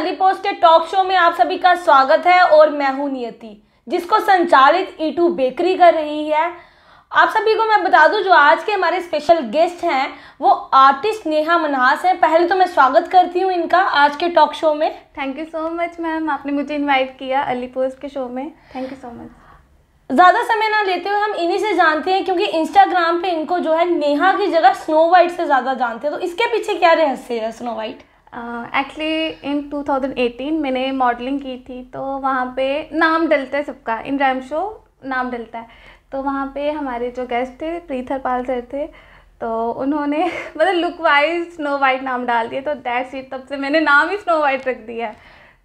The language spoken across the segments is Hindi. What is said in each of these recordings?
अली पोस्ट के टॉक शो में आप सभी का स्वागत है और मैं हूं नियति जिसको संचालित ईटू बेकरी कर रही है आप सभी को मैं बता दूं जो आज के हमारे स्पेशल गेस्ट हैं वो आर्टिस्ट नेहा मन्हास हैं पहले तो मैं स्वागत करती हूं इनका आज के टॉक शो में thank you so much ma'am आपने मुझे इनवाइट किया अली पोस्ट के शो में थैंक यू सो मच ज़्यादा समय ना लेते हुए हम इन्हीं से जानते हैं क्योंकि इंस्टाग्राम पे इनको जो है नेहा की जगह स्नो वाइट से ज़्यादा जानते हैं तो इसके पीछे क्या रहस्य है स्नो वाइट एक्चुअली इन 2018 मैंने मॉडलिंग की थी तो वहाँ पे नाम डलता है सबका इन रैम शो नाम डलता है तो वहाँ पे हमारे जो गेस्ट थे प्रीथर पाल सर थे तो उन्होंने मतलब लुक वाइज स्नो वाइट नाम डाल दिया तो दैट सीट तब से मैंने नाम ही स्नो वाइट रख दिया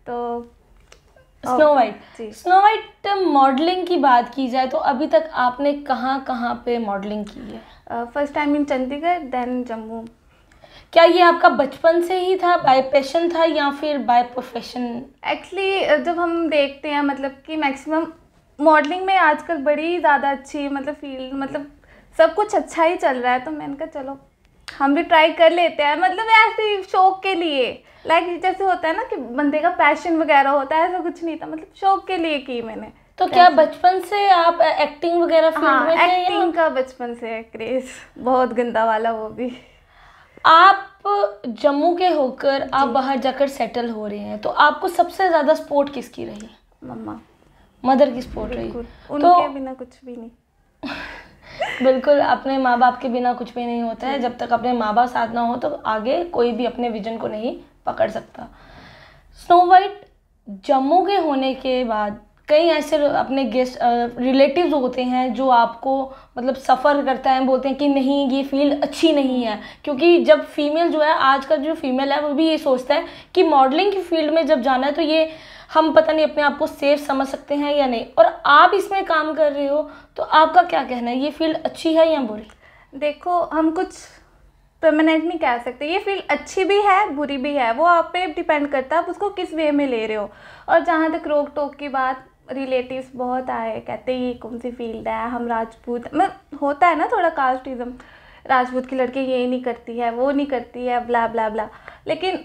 तो snow white snow white modelling की बात की जाए तो अभी तक आपने कहाँ कहाँ पे मॉडलिंग की है first time in Chandigarh then Jammu क्या ये आपका बचपन से ही था बाय पैशन था या फिर बाय प्रोफेशन एक्चुअली जब हम देखते हैं मतलब कि मैक्सिमम मॉडलिंग में आजकल बड़ी ज़्यादा अच्छी मतलब फील्ड मतलब सब कुछ अच्छा ही चल रहा है तो मैंने कहा चलो हम भी ट्राई कर लेते हैं मतलब ऐसे शौक के लिए लाइक like, जैसे होता है ना कि बंदे का पैशन वगैरह होता है ऐसा कुछ नहीं था मतलब शौक के लिए की मैंने तो क्या बचपन से आप एक्टिंग वगैरह हाँ, में एक्टिंग का बचपन से है क्रेज बहुत गंदा वाला वो भी आप जम्मू के होकर आप बाहर जाकर सेटल हो रहे हैं तो आपको सबसे ज़्यादा सपोर्ट किसकी रही मम्मा मदर की सपोर्ट रही तो उनके तो, बिना कुछ भी नहीं बिल्कुल अपने माँ बाप के बिना कुछ भी नहीं होता है जब तक अपने माँ बाप साथ ना हो तो आगे कोई भी अपने विजन को नहीं पकड़ सकता स्नो वाइट जम्मू के होने के बाद कई ऐसे अपने गेस्ट रिलेटिव्स होते हैं जो आपको मतलब सफ़र करते हैं बोलते हैं कि नहीं ये फील्ड अच्छी नहीं है क्योंकि जब फीमेल जो है आज का जो फीमेल है वो भी ये सोचता है कि मॉडलिंग की फील्ड में जब जाना है तो ये हम पता नहीं अपने आप को सेफ समझ सकते हैं या नहीं और आप इसमें काम कर रहे हो तो आपका क्या कहना है ये फील्ड अच्छी है या बुरी देखो हम कुछ परमानेंट नहीं कह सकते ये फील्ड अच्छी भी है बुरी भी है वो आप पे डिपेंड करता है आप उसको किस वे में ले रहे हो और जहाँ तक रोक टोक की बात रिलेटिव्स बहुत आए कहते ये कौन सी फील्ड है हम राजपूत मैं होता है ना थोड़ा कास्टिज्म राजपूत की लड़की ये नहीं करती है वो नहीं करती है ब्ला ब्ला ब्ला लेकिन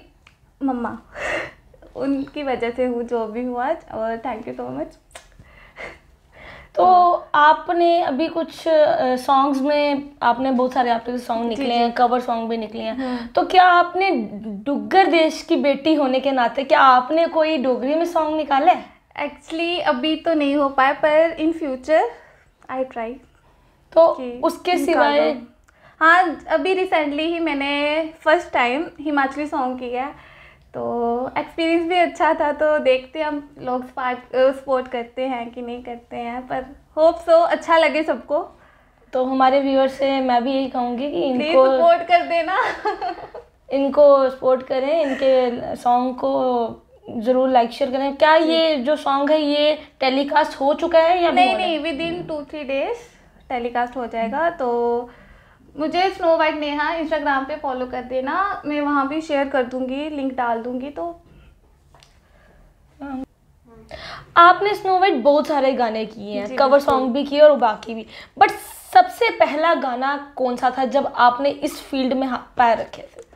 मम्मा उनकी वजह से हूँ जो भी हूँ आज और थैंक यू सो मच तो आपने अभी कुछ सॉन्ग्स में आपने बहुत सारे आपके सॉन्ग निकले हैं कवर सॉन्ग भी निकले हैं हम्म। तो क्या आपने डुग्गर देश की बेटी होने के नाते क्या आपने कोई डोगरी में सॉन्ग निकाला है एक्चुअली अभी तो नहीं हो पाया पर इन फ्यूचर आई ट्राई तो उसके सिवाय हाँ अभी रिसेंटली ही मैंने फर्स्ट टाइम हिमाचली सॉन्ग किया तो एक्सपीरियंस भी अच्छा था तो देखते हम लोग सपोर्ट करते हैं कि नहीं करते हैं पर होप सो अच्छा लगे सबको तो हमारे व्यूअर्स से मैं भी यही कहूँगी कि इनको सपोर्ट कर देना इनको सपोर्ट करें इनके सॉन्ग को जरूर लाइक शेयर करें क्या ये जो सॉन्ग है ये टेलीकास्ट हो चुका है या नहीं नहीं within two three days telecast हो जाएगा तो मुझे स्नो वाइट नेहा इंस्टाग्राम पे फॉलो कर देना मैं वहाँ भी शेयर कर दूंगी लिंक डाल दूंगी तो आपने स्नो वाइट बहुत सारे गाने किए हैं कवर सॉन्ग भी किए और बाकी भी बट सबसे पहला गाना कौन सा था जब आपने इस फील्ड में पैर रखे थे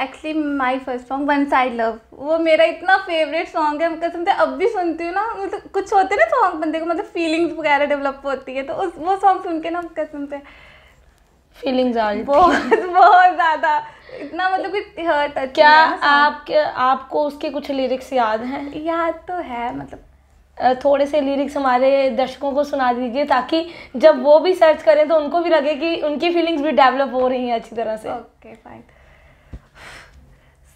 actually my first song one side love वो मेरा इतना फेवरेट सॉन्ग है कसम से अब भी सुनती हूँ ना मतलब कुछ होते ना सॉन्ग बंदे को मतलब फीलिंग्स वगैरह डेवलप होती है तो उस वो सॉन्ग सुन के ना कसम से फीलिंग्स आ रही बहुत बहुत ज़्यादा इतना मतलब कि हर्ट क्या आपके आपको उसके कुछ लिरिक्स याद हैं याद तो है मतलब थोड़े से लिरिक्स हमारे दर्शकों को सुना दीजिए ताकि जब वो भी सर्च करें तो उनको भी लगे कि उनकी फीलिंग्स भी डेवलप हो रही हैं अच्छी तरह से ओके okay, फाइन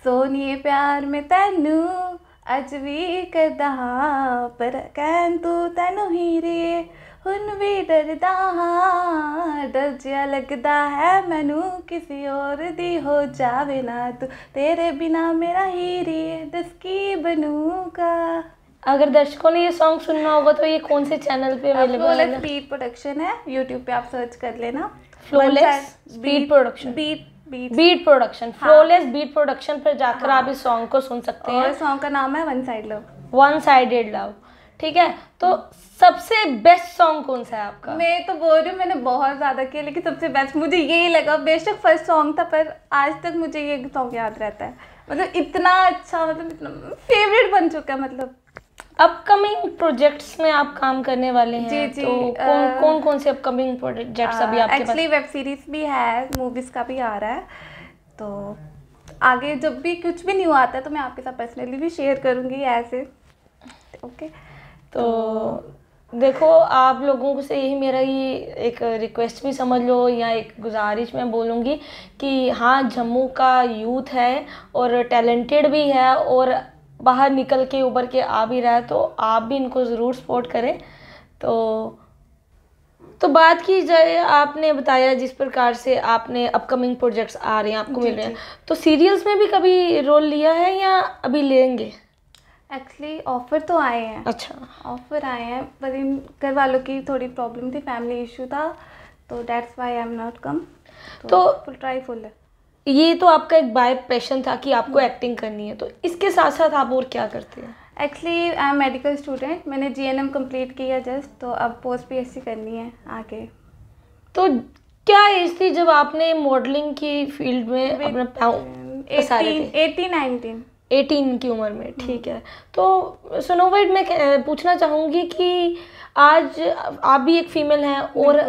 सोनिए प्यार में ਤੈਨੂੰ अज भी ਕਰਦਾ हाँ पर ਕਹਿਣ तू ਤੈਨੂੰ ही रे ਹੁਣ भी डरदा हाँ डर जहा लगता है मैनू किसी और दी हो जावे ना तू तेरे बिना मेरा ही रे दस की बनूगा अगर दर्शकों ने ये सॉन्ग सुनना होगा तो ये कौन से चैनल पे अवेलेबल है स्पीड प्रोडक्शन है यूट्यूब पे आप सर्च कर लेना flawless beat production beat beat production flawless beat production पर जाकर हाँ। आप इस सॉन्ग को सुन सकते हैं सॉन्ग का नाम है one side love one sided love ठीक है तो सबसे बेस्ट सॉन्ग कौन सा है आपका मैं तो बोल रही हूँ मैंने बहुत ज़्यादा किया लेकिन सबसे बेस्ट मुझे यही लगा बेशक फर्स्ट सॉन्ग था पर आज तक मुझे ये सॉन्ग याद रहता है मतलब इतना अच्छा मतलब इतना फेवरेट बन चुका है मतलब अपकमिंग प्रोजेक्ट्स में आप काम करने वाले हैं जी जी तो कौन आ, कौन कौन से अपकमिंग प्रोजेक्ट्स अभी आपके एक्चुअली वेब सीरीज भी है मूवीज का भी आ रहा है तो आगे जब भी कुछ भी न्यू आता है तो मैं आपके साथ पर्सनली भी शेयर करूँगी ऐसे ओके तो, तो देखो आप लोगों से यही मेरा ये एक रिक्वेस्ट भी समझ लो या एक गुजारिश मैं बोलूँगी कि हाँ जम्मू का यूथ है और टैलेंटेड भी है और बाहर निकल के उबर के आ भी रहा है तो आप भी इनको ज़रूर सपोर्ट करें तो तो बात की जाए आपने बताया जिस प्रकार से आपने अपकमिंग प्रोजेक्ट्स आ रहे हैं आपको मिल रहे हैं तो सीरियल्स में भी कभी रोल लिया है या अभी लेंगे एक्चुअली ऑफ़र तो आए हैं अच्छा ऑफ़र आए हैं पर इन घर वालों की थोड़ी प्रॉब्लम थी फैमिली इशू था तो that's why I am not come to try full है ये तो आपका एक बाय पैशन था कि आपको एक्टिंग हम्म। करनी है तो इसके साथ साथ आप और क्या करते हैं actually I am medical student मैंने जी एन एम कम्प्लीट किया जस्ट तो अब पोस्ट पी एस सी करनी है आगे तो क्या एज थी जब आपने मॉडलिंग की फील्ड में अपना एटीन नाइनटीन um, एटीन की उम्र में ठीक है हम्म। तो सुनोवाइड मैं पूछना चाहूँगी कि आज आप भी एक फीमेल हैं और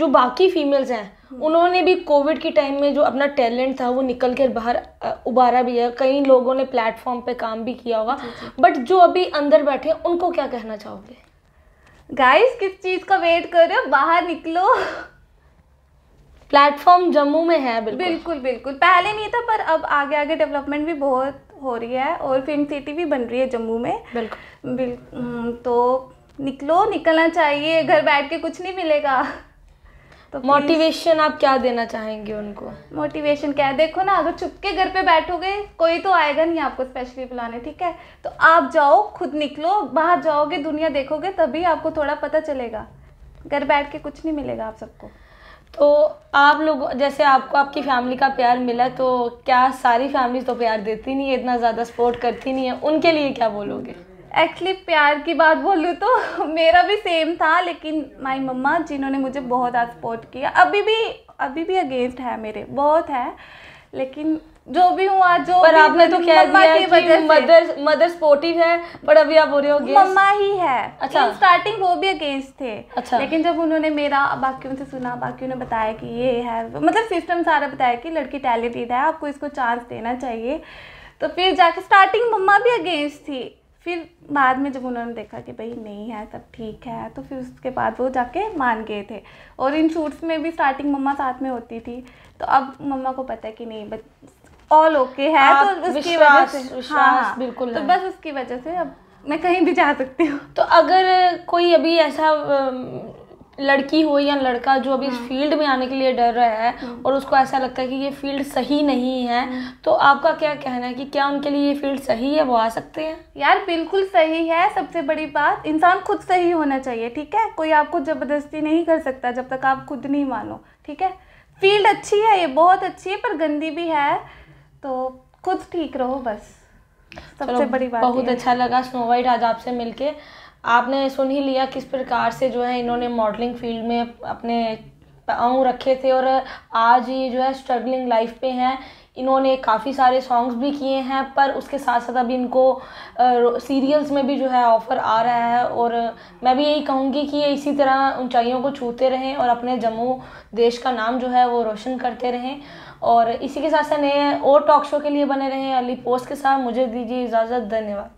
जो बाकी फीमेल्स हैं हम्म। उन्होंने भी कोविड के टाइम में जो अपना टैलेंट था वो निकल कर बाहर उबारा भी है कई लोगों ने प्लेटफॉर्म पे काम भी किया होगा बट जो अभी अंदर बैठे हैं उनको क्या कहना चाहोगे गाइस किस चीज़ का वेट कर रहे हो बाहर निकलो प्लेटफॉर्म जम्मू में है बिल्कुल बिल्कुल बिल्कुल पहले नहीं था पर अब आगे आगे डेवलपमेंट भी बहुत हो रही है और फिल्म सिटी भी बन रही है जम्मू में बिल्कुल हम्म, तो निकलो निकलना चाहिए घर बैठ के कुछ नहीं मिलेगा तो मोटिवेशन आप क्या देना चाहेंगे उनको मोटिवेशन क्या है देखो ना अगर चुपके घर पे बैठोगे कोई तो आएगा नहीं आपको स्पेशली बुलाने ठीक है तो आप जाओ खुद निकलो बाहर जाओगे दुनिया देखोगे तभी आपको थोड़ा पता चलेगा घर बैठ के कुछ नहीं मिलेगा आप सबको तो आप लोग जैसे आपको आपकी फैमिली का प्यार मिला तो क्या सारी फैमिली तो प्यार देती नहीं है इतना ज़्यादा सपोर्ट करती नहीं है उनके लिए क्या बोलोगे एक्चुअली प्यार की बात बोलूँ तो मेरा भी सेम था लेकिन माई मम्मा जिन्होंने मुझे बहुत ज़्यादा सपोर्ट किया अभी भी अभी भी अगेंस्ट है मेरे बहुत है लेकिन जो भी हूँ आज जो पर आपने तो कह दिया कि मदर मदर स्पोर्टिव है बट अभी आप हो रहे हो मम्मा ही है अच्छा स्टार्टिंग वो भी अगेंस्ट थे अच्छा लेकिन जब उन्होंने मेरा बाकी उनसे सुना बाकी ने बताया कि ये है मतलब सिस्टम सारा बताया कि लड़की टैलेंटेड है आपको इसको चांस देना चाहिए तो फिर जाके स्टार्टिंग मम्मा भी अगेंस्ट थी फिर बाद में जब उन्होंने देखा कि भाई नहीं है सब ठीक है तो फिर उसके बाद वो जाके मान गए थे और इन शूट्स में भी स्टार्टिंग मम्मा साथ में होती थी तो अब मम्मा को पता है कि नहीं बस ऑल ओके है तो उसकी वजह से हाँ, बिल्कुल तो बस उसकी वजह से अब मैं कहीं भी जा सकती हूँ तो अगर कोई अभी ऐसा लड़की हो या लड़का जो अभी इस हम्म। फील्ड में आने के लिए डर रहा है हम्म। और उसको ऐसा लगता है कि ये फील्ड सही नहीं है हम्म। तो आपका क्या कहना है कि क्या उनके लिए ये फील्ड सही है वो आ सकते हैं यार बिल्कुल सही है सबसे बड़ी बात इंसान खुद सही होना चाहिए ठीक है कोई आपको ज़बरदस्ती नहीं कर सकता जब तक आप खुद नहीं मानो ठीक है फील्ड अच्छी है ये बहुत अच्छी है पर गंदी भी है तो खुद ठीक रहो बस सबसे बड़ी बात बहुत अच्छा लगा स्नो वाइट आज आपसे मिलके आपने सुन ही लिया किस प्रकार से जो है इन्होंने मॉडलिंग फील्ड में अपने पाँव रखे थे और आज ये जो है स्ट्रगलिंग लाइफ पे हैं इन्होंने काफ़ी सारे सॉन्ग्स भी किए हैं पर उसके साथ साथ अभी इनको सीरियल्स में भी जो है ऑफ़र आ रहा है और मैं भी यही कहूँगी कि ये इसी तरह ऊंचाइयों को छूते रहें और अपने जम्मू देश का नाम जो है वो रोशन करते रहें और इसी के साथ साथ नए और टॉक शो के लिए बने रहें अली पोस्ट के साथ मुझे दीजिए इजाज़त धन्यवाद